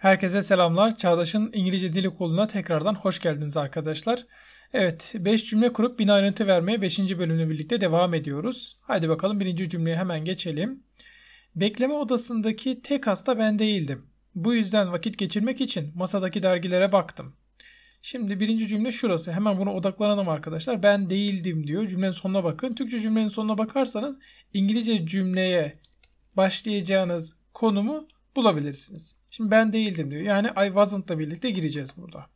Herkese selamlar. Çağdaş'ın İngilizce Dil Okulu'na tekrardan hoş geldiniz arkadaşlar. Evet, 5 cümle kurup bina ayrıntı vermeye 5. bölümle birlikte devam ediyoruz. Haydi bakalım birinci cümleye hemen geçelim. Bekleme odasındaki tek hasta ben değildim. Bu yüzden vakit geçirmek için masadaki dergilere baktım. Şimdi birinci cümle şurası. Hemen bunu odaklanalım arkadaşlar. Ben değildim diyor. Cümlenin sonuna bakın. Türkçe cümlenin sonuna bakarsanız İngilizce cümleye başlayacağınız konumu bulabilirsiniz. Şimdi ben değildim diyor. Yani I wasn't ile birlikte gireceğiz burada.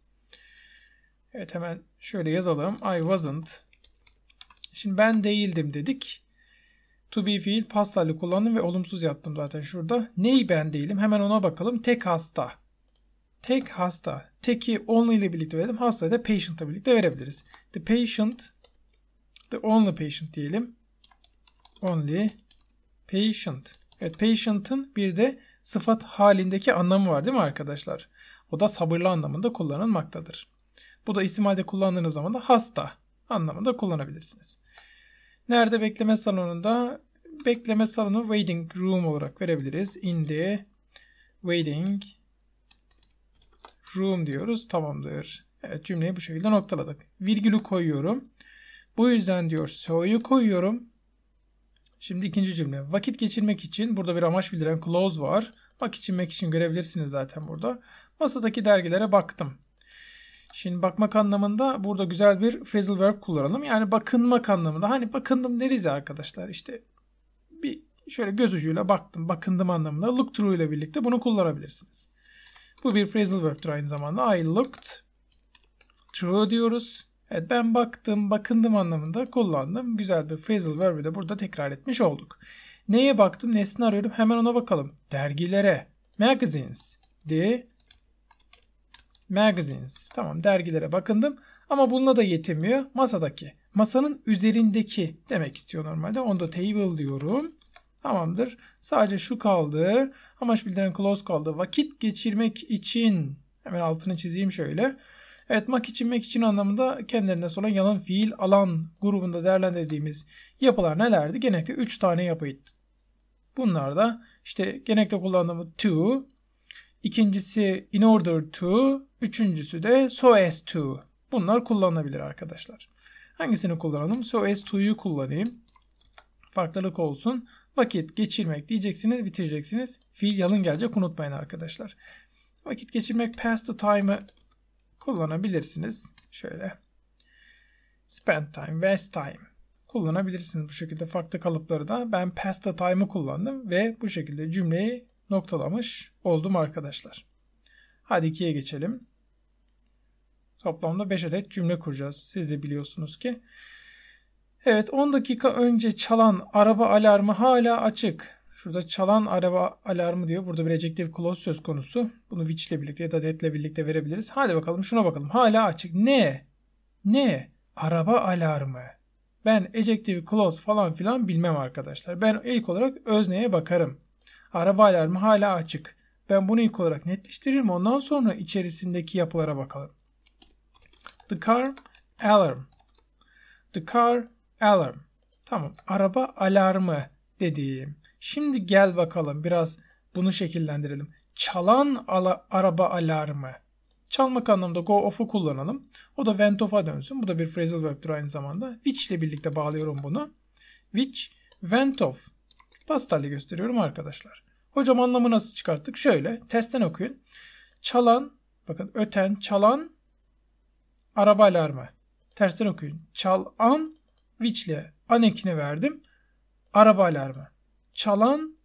Evet hemen şöyle yazalım. I wasn't. Şimdi ben değildim dedik. To be fiil past hali kullandım ve olumsuz yaptım zaten şurada. Neyi ben değilim? Hemen ona bakalım. Tek hasta. Tek hasta. Teki only ile birlikte verelim. Hastayı da patient ile birlikte verebiliriz. The patient. The only patient diyelim. Only patient. Evet patient'ın bir de sıfat halindeki anlamı var değil mi arkadaşlar? O da sabırlı anlamında kullanılmaktadır. Bu da isim halde kullandığınız zaman da hasta anlamında kullanabilirsiniz. Nerede bekleme salonunda? Bekleme salonu waiting room olarak verebiliriz. In the waiting room diyoruz. Tamamdır. Evet cümleyi bu şekilde noktaladık. Virgülü koyuyorum. Bu yüzden diyor so'yu koyuyorum. Şimdi ikinci cümle. Vakit geçirmek için burada bir amaç bildiren close var. Vakit geçirmek için görebilirsiniz zaten burada. Masadaki dergilere baktım. Şimdi bakmak anlamında burada güzel bir phrasal verb kullanalım. Yani bakınmak anlamında. Hani bakındım deriz ya arkadaşlar. işte. bir şöyle göz ucuyla baktım, bakındım anlamında. Look through ile birlikte bunu kullanabilirsiniz. Bu bir phrasal verb'tir aynı zamanda. I looked through diyoruz. Evet ben baktım, bakındım anlamında kullandım. Güzel bir phrasal verb'i de burada tekrar etmiş olduk. Neye baktım, nesini arıyorum hemen ona bakalım. Dergilere, magazines, the magazines. Tamam dergilere bakındım ama bununla da yetinmiyor. Masadaki, masanın üzerindeki demek istiyor normalde. Onu da table diyorum. Tamamdır. Sadece şu kaldı. Amaç bildiren close kaldı. Vakit geçirmek için hemen altını çizeyim şöyle. Evet mak için mek için anlamında kendilerinden sonra yalan fiil alan grubunda değerlendirdiğimiz yapılar nelerdi? Genellikle 3 tane yapıydı. Bunlar da işte genellikle kullandığımız to, ikincisi in order to, üçüncüsü de so as to. Bunlar kullanılabilir arkadaşlar. Hangisini kullanalım? So as to'yu kullanayım. Farklılık olsun. Vakit geçirmek diyeceksiniz, bitireceksiniz. Fiil yalın gelecek unutmayın arkadaşlar. Vakit geçirmek past the time'ı kullanabilirsiniz. Şöyle spend time, waste time kullanabilirsiniz bu şekilde farklı kalıpları da. Ben past the time'ı kullandım ve bu şekilde cümleyi noktalamış oldum arkadaşlar. Hadi ikiye geçelim. Toplamda 5 adet cümle kuracağız. Siz de biliyorsunuz ki. Evet 10 dakika önce çalan araba alarmı hala açık. Şurada çalan araba alarmı diyor. Burada bir ejective clause söz konusu. Bunu which ile birlikte ya da that ile birlikte verebiliriz. Hadi bakalım şuna bakalım. Hala açık. Ne? Ne? Araba alarmı. Ben ejective clause falan filan bilmem arkadaşlar. Ben ilk olarak özneye bakarım. Araba alarmı hala açık. Ben bunu ilk olarak netleştiririm. Ondan sonra içerisindeki yapılara bakalım. The car alarm. The car alarm. Tamam. Araba alarmı dediğim. Şimdi gel bakalım biraz bunu şekillendirelim. Çalan ala, araba alarmı. Çalmak anlamında go off'u kullanalım. O da went off'a dönsün. Bu da bir phrasal verb'dir aynı zamanda. Which ile birlikte bağlıyorum bunu. Which went off. Pastayla gösteriyorum arkadaşlar. Hocam anlamı nasıl çıkarttık? Şöyle testten okuyun. Çalan, bakın öten, çalan araba alarmı. Tersten okuyun. Çalan, which ile an ekini verdim. Araba alarmı çalan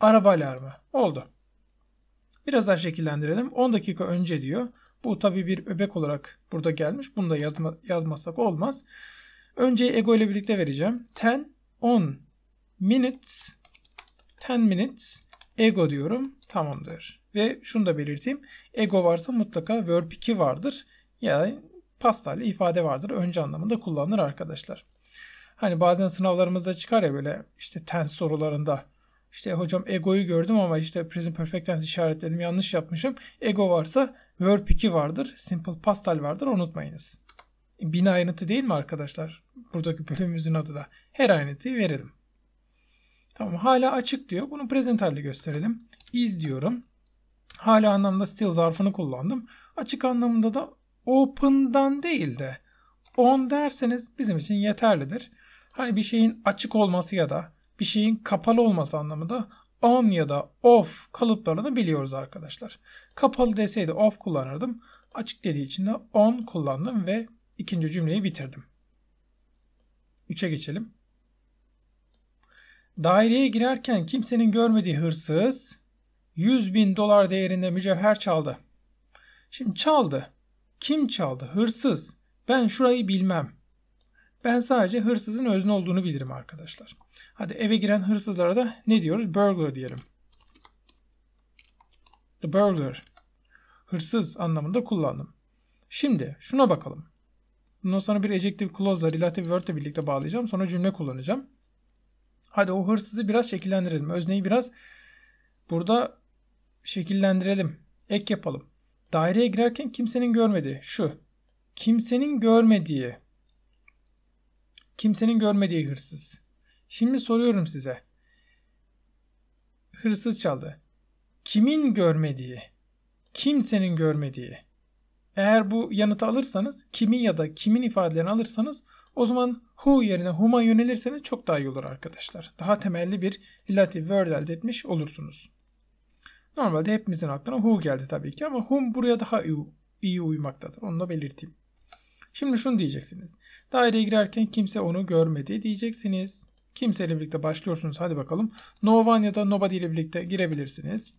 araba alarmı oldu. Biraz daha şekillendirelim. 10 dakika önce diyor. Bu tabi bir öbek olarak burada gelmiş. Bunu da yazma, yazmazsak olmaz. Önce ego ile birlikte vereceğim. 10, 10 minutes, 10 minutes ego diyorum. Tamamdır. Ve şunu da belirteyim. Ego varsa mutlaka verb 2 vardır. Yani pastayla ifade vardır. Önce anlamında kullanılır arkadaşlar. Hani bazen sınavlarımızda çıkar ya böyle işte tens sorularında. İşte hocam egoyu gördüm ama işte present perfect tense işaretledim yanlış yapmışım. Ego varsa verb 2 vardır. Simple pastel vardır unutmayınız. Bin aynıtı değil mi arkadaşlar? Buradaki bölümümüzün adı da. Her aynıtıyı verelim. Tamam hala açık diyor. Bunu present halde gösterelim. Is diyorum. Hala anlamda still zarfını kullandım. Açık anlamında da open'dan değil de on derseniz bizim için yeterlidir. Hani bir şeyin açık olması ya da bir şeyin kapalı olması anlamında on ya da off kalıplarını biliyoruz arkadaşlar. Kapalı deseydi off kullanırdım. Açık dediği için de on kullandım ve ikinci cümleyi bitirdim. 3'e geçelim. Daireye girerken kimsenin görmediği hırsız 100 bin dolar değerinde mücevher çaldı. Şimdi çaldı. Kim çaldı? Hırsız. Ben şurayı bilmem. Ben sadece hırsızın özne olduğunu bilirim arkadaşlar. Hadi eve giren hırsızlara da ne diyoruz? Burglar diyelim. The burglar. Hırsız anlamında kullandım. Şimdi şuna bakalım. Bundan sonra bir ejective clause relative word ile birlikte bağlayacağım. Sonra cümle kullanacağım. Hadi o hırsızı biraz şekillendirelim. Özneyi biraz burada şekillendirelim. Ek yapalım. Daireye girerken kimsenin görmediği şu. Kimsenin görmediği Kimsenin görmediği hırsız. Şimdi soruyorum size. Hırsız çaldı. Kimin görmediği? Kimsenin görmediği. Eğer bu yanıtı alırsanız, kimin ya da kimin ifadelerini alırsanız o zaman who yerine whom'a yönelirseniz çok daha iyi olur arkadaşlar. Daha temelli bir relative word elde etmiş olursunuz. Normalde hepimizin aklına who geldi tabii ki ama whom buraya daha iyi, iyi uymaktadır. Onu da belirteyim. Şimdi şunu diyeceksiniz. Daireye girerken kimse onu görmedi diyeceksiniz. Kimseyle birlikte başlıyorsunuz. Hadi bakalım. No one ya da nobody ile birlikte girebilirsiniz.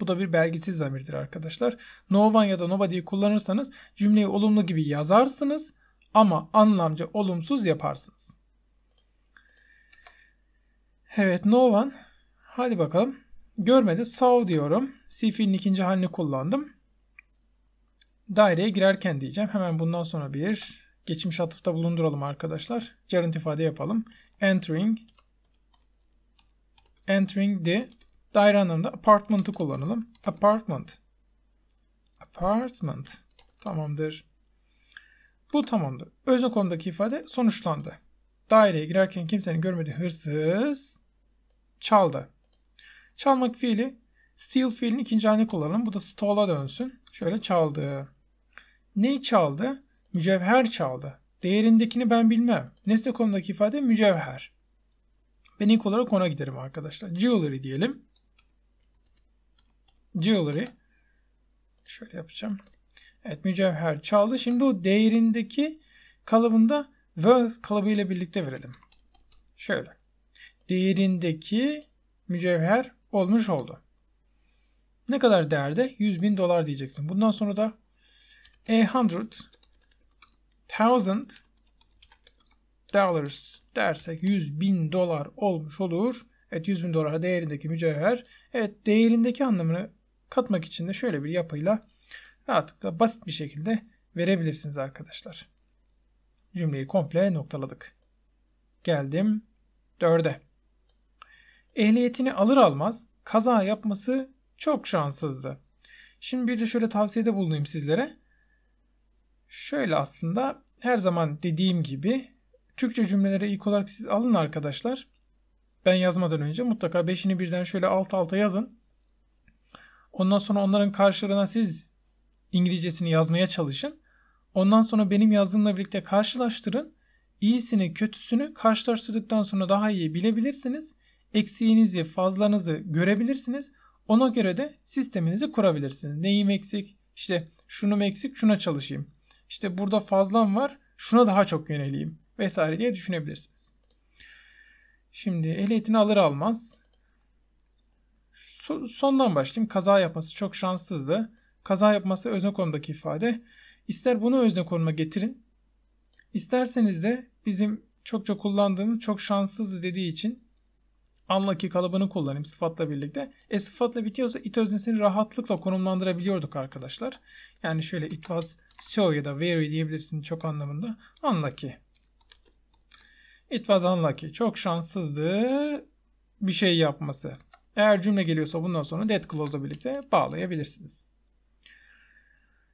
Bu da bir belgisiz zamirdir arkadaşlar. No one ya da nobody'yi kullanırsanız cümleyi olumlu gibi yazarsınız ama anlamca olumsuz yaparsınız. Evet no one. Hadi bakalım. Görmedi. Saw diyorum. See ikinci halini kullandım daireye girerken diyeceğim. Hemen bundan sonra bir geçmiş atıfta bulunduralım arkadaşlar. Gerund ifade yapalım. Entering entering the daire anlamında apartment'ı kullanalım. Apartment apartment tamamdır. Bu tamamdır. Özne konudaki ifade sonuçlandı. Daireye girerken kimsenin görmediği hırsız çaldı. Çalmak fiili steal fiilini ikinci halini kullanalım. Bu da stall'a dönsün. Şöyle çaldı. Neyi çaldı? Mücevher çaldı. Değerindekini ben bilmem. konudaki ifade mücevher. Ben ilk olarak ona giderim arkadaşlar. Jewelry diyelim. Jewelry. Şöyle yapacağım. Evet mücevher çaldı. Şimdi o değerindeki kalıbında worth kalıbıyla birlikte verelim. Şöyle. Değerindeki mücevher olmuş oldu. Ne kadar değerde? 100 bin dolar diyeceksin. Bundan sonra da a hundred thousand dollars dersek 100 bin dolar olmuş olur. Evet 100 bin dolara değerindeki mücevher. Evet değerindeki anlamını katmak için de şöyle bir yapıyla rahatlıkla basit bir şekilde verebilirsiniz arkadaşlar. Cümleyi komple noktaladık. Geldim dörde. Ehliyetini alır almaz kaza yapması çok şanssızdı. Şimdi bir de şöyle tavsiyede bulunayım sizlere. Şöyle aslında her zaman dediğim gibi Türkçe cümlelere ilk olarak siz alın arkadaşlar. Ben yazmadan önce mutlaka beşini birden şöyle alt alta yazın. Ondan sonra onların karşılığına siz İngilizcesini yazmaya çalışın. Ondan sonra benim yazdığımla birlikte karşılaştırın. İyisini, kötüsünü karşılaştırdıktan sonra daha iyi bilebilirsiniz. Eksiğinizi, fazlanızı görebilirsiniz. Ona göre de sisteminizi kurabilirsiniz. Neyim eksik? İşte şunu eksik, şuna çalışayım. İşte burada fazlam var. Şuna daha çok yöneleyim vesaire diye düşünebilirsiniz. Şimdi ehliyetini alır almaz. Sondan başlayayım. Kaza yapması çok şanssızdı. Kaza yapması özne konumdaki ifade. İster bunu özne konuma getirin. İsterseniz de bizim çokça kullandığımız çok şanssız dediği için anlaki kalıbını kullanayım sıfatla birlikte. E sıfatla bitiyorsa it öznesini rahatlıkla konumlandırabiliyorduk arkadaşlar. Yani şöyle it was so ya da very diyebilirsin çok anlamında. Unlucky. It was unlucky. Çok şanssızdı bir şey yapması. Eğer cümle geliyorsa bundan sonra dead clause'la birlikte bağlayabilirsiniz.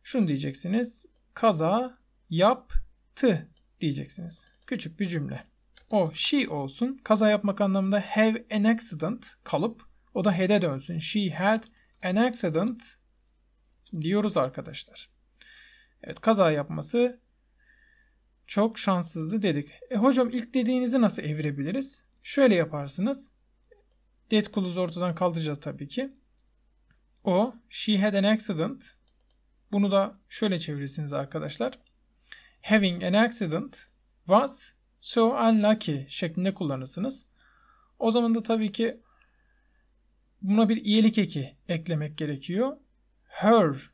Şunu diyeceksiniz. Kaza yaptı diyeceksiniz. Küçük bir cümle. O she olsun. Kaza yapmak anlamında have an accident kalıp o da had'e dönsün. She had an accident diyoruz arkadaşlar. Evet kaza yapması çok şanssızdı dedik. E hocam ilk dediğinizi nasıl evirebiliriz? Şöyle yaparsınız. Dead ortadan kaldıracağız tabii ki. O she had an accident. Bunu da şöyle çevirirsiniz arkadaşlar. Having an accident was so unlucky şeklinde kullanırsınız. O zaman da tabii ki buna bir iyilik eki eklemek gerekiyor. Her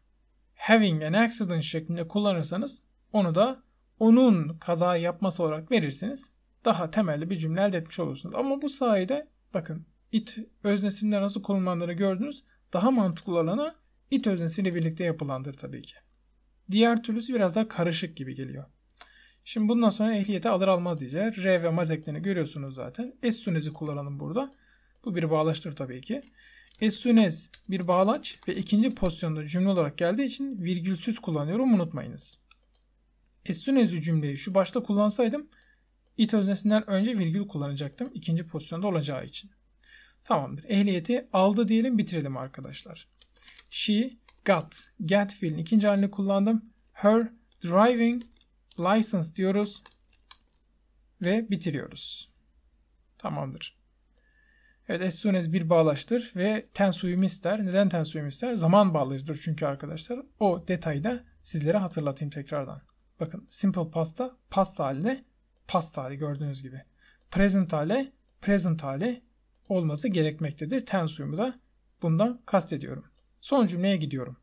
having an accident şeklinde kullanırsanız onu da onun kaza yapması olarak verirsiniz. Daha temelli bir cümle elde etmiş olursunuz. Ama bu sayede bakın it öznesinde nasıl kullanıldığını gördünüz. Daha mantıklı olanı it öznesiyle birlikte yapılandır tabii ki. Diğer türlüsü biraz daha karışık gibi geliyor. Şimdi bundan sonra ehliyete alır almaz diyeceğiz. R ve maz eklerini görüyorsunuz zaten. S sünezi kullanalım burada. Bu bir bağlaştır tabii ki. As soon as bir bağlaç ve ikinci pozisyonda cümle olarak geldiği için virgülsüz kullanıyorum unutmayınız. As soon as'lı cümleyi şu başta kullansaydım it öznesinden önce virgül kullanacaktım ikinci pozisyonda olacağı için. Tamamdır. Ehliyeti aldı diyelim bitirelim arkadaşlar. She got. Get fiilin ikinci halini kullandım. Her driving license diyoruz ve bitiriyoruz. Tamamdır. Evet as soon as bir bağlaştır ve tense ister. Neden tense ister? Zaman bağlayıcıdır çünkü arkadaşlar. O detayı da sizlere hatırlatayım tekrardan. Bakın simple pasta pasta haline pasta hali gördüğünüz gibi. Present hali, present hali olması gerekmektedir. Tense uyumu da bundan kastediyorum. Son cümleye gidiyorum.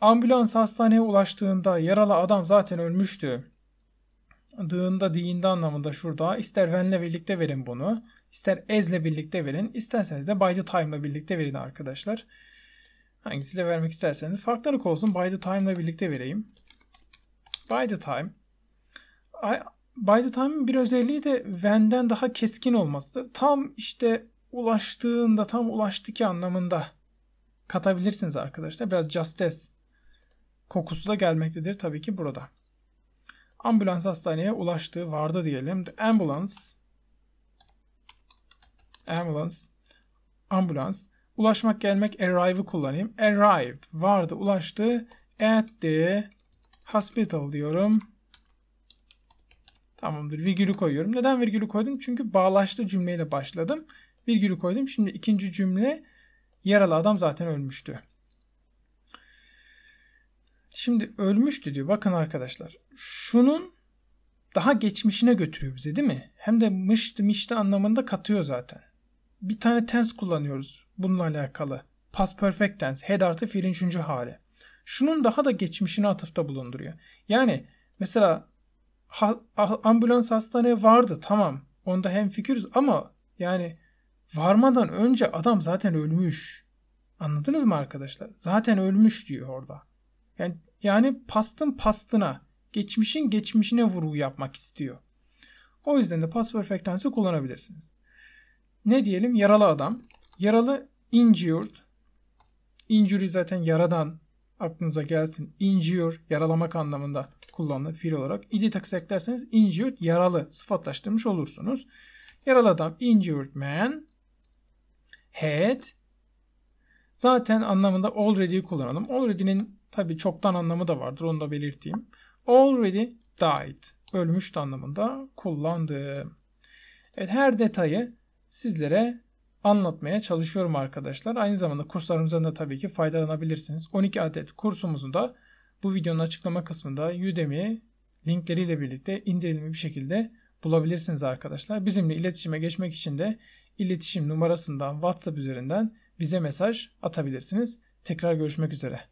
Ambulans hastaneye ulaştığında yaralı adam zaten ölmüştü. Dığında diyinde anlamında şurada. İster benle birlikte verin bunu. İster ezle birlikte verin, isterseniz de by the time ile birlikte verin arkadaşlar. Hangisiyle vermek isterseniz. Farklılık olsun by the time ile birlikte vereyim. By the time. By the time'ın bir özelliği de when'den daha keskin olmasıdır. Tam işte ulaştığında, tam ulaştı ki anlamında katabilirsiniz arkadaşlar. Biraz justice kokusu da gelmektedir tabii ki burada. Ambulans hastaneye ulaştığı vardı diyelim. The ambulance ambulance, ambulans. Ulaşmak gelmek arrive'ı kullanayım. Arrived vardı ulaştı. At the hospital diyorum. Tamamdır virgülü koyuyorum. Neden virgülü koydum? Çünkü bağlaştı cümleyle başladım. Virgülü koydum. Şimdi ikinci cümle yaralı adam zaten ölmüştü. Şimdi ölmüştü diyor. Bakın arkadaşlar. Şunun daha geçmişine götürüyor bize değil mi? Hem de mıştı mişti anlamında katıyor zaten bir tane tense kullanıyoruz bununla alakalı. Past perfect tense, head artı fiilin üçüncü hali. Şunun daha da geçmişini atıfta bulunduruyor. Yani mesela ha, ambulans hastaneye vardı tamam onda hem fikiriz ama yani varmadan önce adam zaten ölmüş. Anladınız mı arkadaşlar? Zaten ölmüş diyor orada. Yani, yani pastın pastına, geçmişin geçmişine vurgu yapmak istiyor. O yüzden de past perfect tense'i kullanabilirsiniz. Ne diyelim? Yaralı adam. Yaralı injured. Injury zaten yaradan aklınıza gelsin. Injure yaralamak anlamında kullanılır fiil olarak. Idi takısı eklerseniz injured yaralı sıfatlaştırmış olursunuz. Yaralı adam injured man had zaten anlamında already'yi kullanalım. Already'nin tabi çoktan anlamı da vardır onu da belirteyim. Already died ölmüştü anlamında kullandım. Evet, her detayı sizlere anlatmaya çalışıyorum arkadaşlar. Aynı zamanda kurslarımızdan da tabii ki faydalanabilirsiniz. 12 adet kursumuzun da bu videonun açıklama kısmında Udemy linkleriyle birlikte indirilimi bir şekilde bulabilirsiniz arkadaşlar. Bizimle iletişime geçmek için de iletişim numarasından WhatsApp üzerinden bize mesaj atabilirsiniz. Tekrar görüşmek üzere.